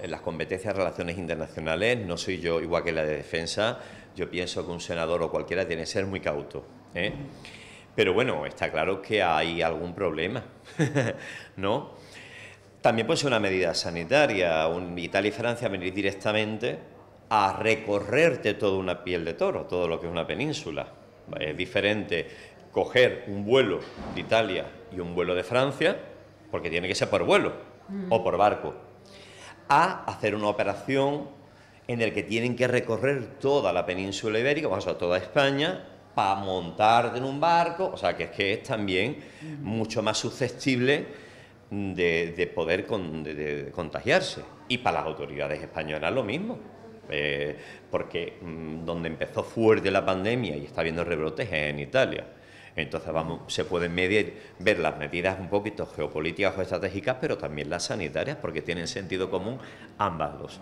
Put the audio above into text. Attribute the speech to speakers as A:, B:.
A: en las competencias de relaciones internacionales no soy yo igual que la de defensa. Yo pienso que un senador o cualquiera tiene que ser muy cauto. ¿eh? Pero bueno, está claro que hay algún problema, ¿no? También puede ser una medida sanitaria. Un, Italia y Francia venir directamente a recorrerte toda una piel de toro, todo lo que es una península. Es diferente coger un vuelo de Italia y un vuelo de Francia, porque tiene que ser por vuelo o por barco a hacer una operación en la que tienen que recorrer toda la península ibérica, vamos a toda España, para montar en un barco, o sea, que es que es también mucho más susceptible de, poder contagiarse. Y para las autoridades españolas lo mismo. Eh, porque mm, donde empezó fuerte la pandemia y está habiendo rebrotes es en Italia. Entonces se pueden medir, ver las medidas un poquito geopolíticas o estratégicas, pero también las sanitarias, porque tienen sentido común ambas dos.